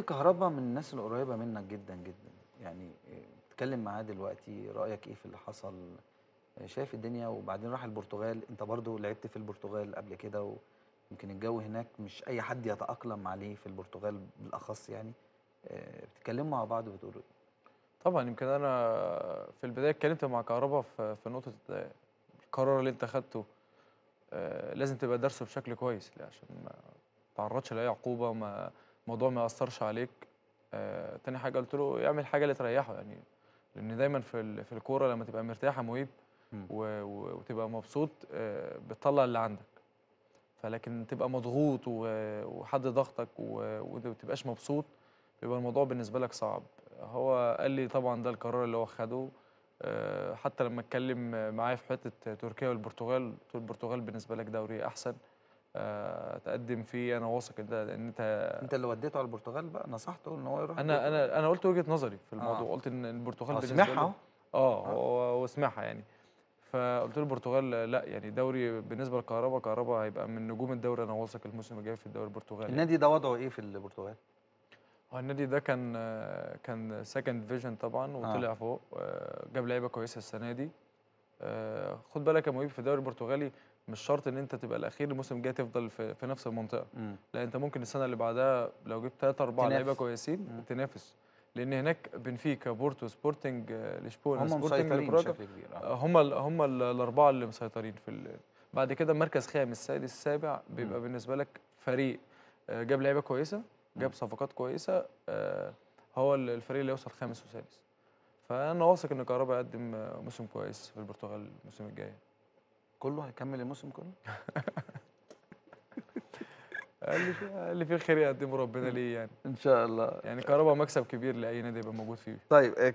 في كهربا من الناس القريبه منك جدا جدا يعني اتكلم آه، معاه دلوقتي رايك ايه في اللي حصل آه، شايف الدنيا وبعدين راح البرتغال انت برضو لعبت في البرتغال قبل كده ويمكن الجو هناك مش اي حد يتاقلم عليه في البرتغال بالاخص يعني آه، بتتكلموا مع بعض بتقولوا ايه طبعا يمكن انا في البدايه اتكلمت مع كهربا في, في نقطه القرار اللي انت خدته لازم تبقى درسه بشكل كويس عشان ما تعرضش لاي عقوبه ما الموضوع ما ياثرش عليك آه تاني حاجه قلت له يعمل حاجه اللي تريحه يعني لان دايما في في الكوره لما تبقى مرتاح يا مهيب وتبقى مبسوط آه بتطلع اللي عندك فلكن تبقى مضغوط وحد ضغطك وما تبقاش مبسوط بيبقى الموضوع بالنسبه لك صعب هو قال لي طبعا ده القرار اللي هو خده آه، حتى لما اتكلم معايا في حته تركيا والبرتغال قلت له البرتغال بالنسبه لك دوري احسن آه، تقدم فيه انا واثق ان انت انت اللي وديته على البرتغال بقى نصحته ان هو يروح انا انا انا قلت وجهه نظري في الموضوع آه. قلت ان البرتغال آه، سمعها اه, آه. هو سمعها يعني فقلت له البرتغال لا يعني دوري بالنسبه لكهربا كهربا هيبقى من نجوم الدوري انا واثق الموسم الجاي في الدوري البرتغالي النادي ده وضعه ايه في البرتغال؟ هو النادي ده كان كان سكند فيجن طبعا وطلع آه. فوق جاب لعيبه كويسه السنه دي خد بالك يا مهيب في الدوري البرتغالي مش شرط ان انت تبقى الاخير الموسم الجاي تفضل في, في نفس المنطقه مم. لا انت ممكن السنه اللي بعدها لو جبت ثلاثه اربعه لعيبه كويسين مم. تنافس لان هناك بنفيكا بورتو سبورتنج آه، لشبونه سبورتنج مسيطرين بشكل كبير آه. هم هم الاربعه اللي مسيطرين في ال... بعد كده مركز خامس سادس سابع بيبقى مم. بالنسبه لك فريق آه، جاب لعيبه كويسه جاب صفقات كويسه هو الفريق اللي يوصل خامس وسادس فانا واثق ان كهربا يقدم موسم كويس في البرتغال الموسم الجاي كله هيكمل الموسم كله قال لي اللي فيه خير يقدمه ربنا ليه يعني ان شاء الله يعني كهربا مكسب كبير لاي نادي يبقى موجود فيه طيب آه،